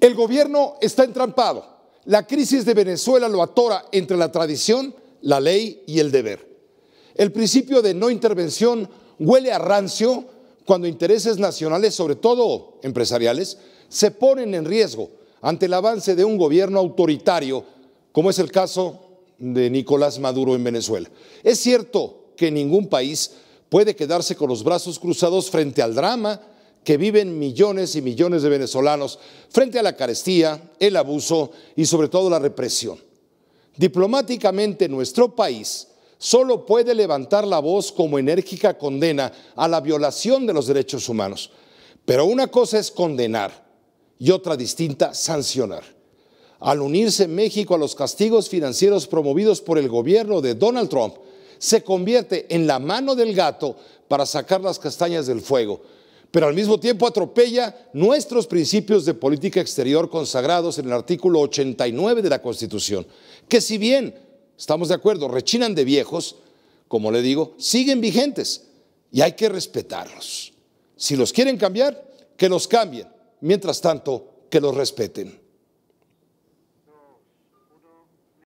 El gobierno está entrampado. La crisis de Venezuela lo atora entre la tradición, la ley y el deber. El principio de no intervención huele a rancio cuando intereses nacionales, sobre todo empresariales, se ponen en riesgo ante el avance de un gobierno autoritario, como es el caso de Nicolás Maduro en Venezuela. Es cierto que ningún país puede quedarse con los brazos cruzados frente al drama que viven millones y millones de venezolanos frente a la carestía, el abuso y sobre todo la represión. Diplomáticamente nuestro país solo puede levantar la voz como enérgica condena a la violación de los derechos humanos. Pero una cosa es condenar y otra distinta sancionar. Al unirse México a los castigos financieros promovidos por el gobierno de Donald Trump, se convierte en la mano del gato para sacar las castañas del fuego pero al mismo tiempo atropella nuestros principios de política exterior consagrados en el artículo 89 de la Constitución, que si bien, estamos de acuerdo, rechinan de viejos, como le digo, siguen vigentes y hay que respetarlos. Si los quieren cambiar, que los cambien. Mientras tanto, que los respeten.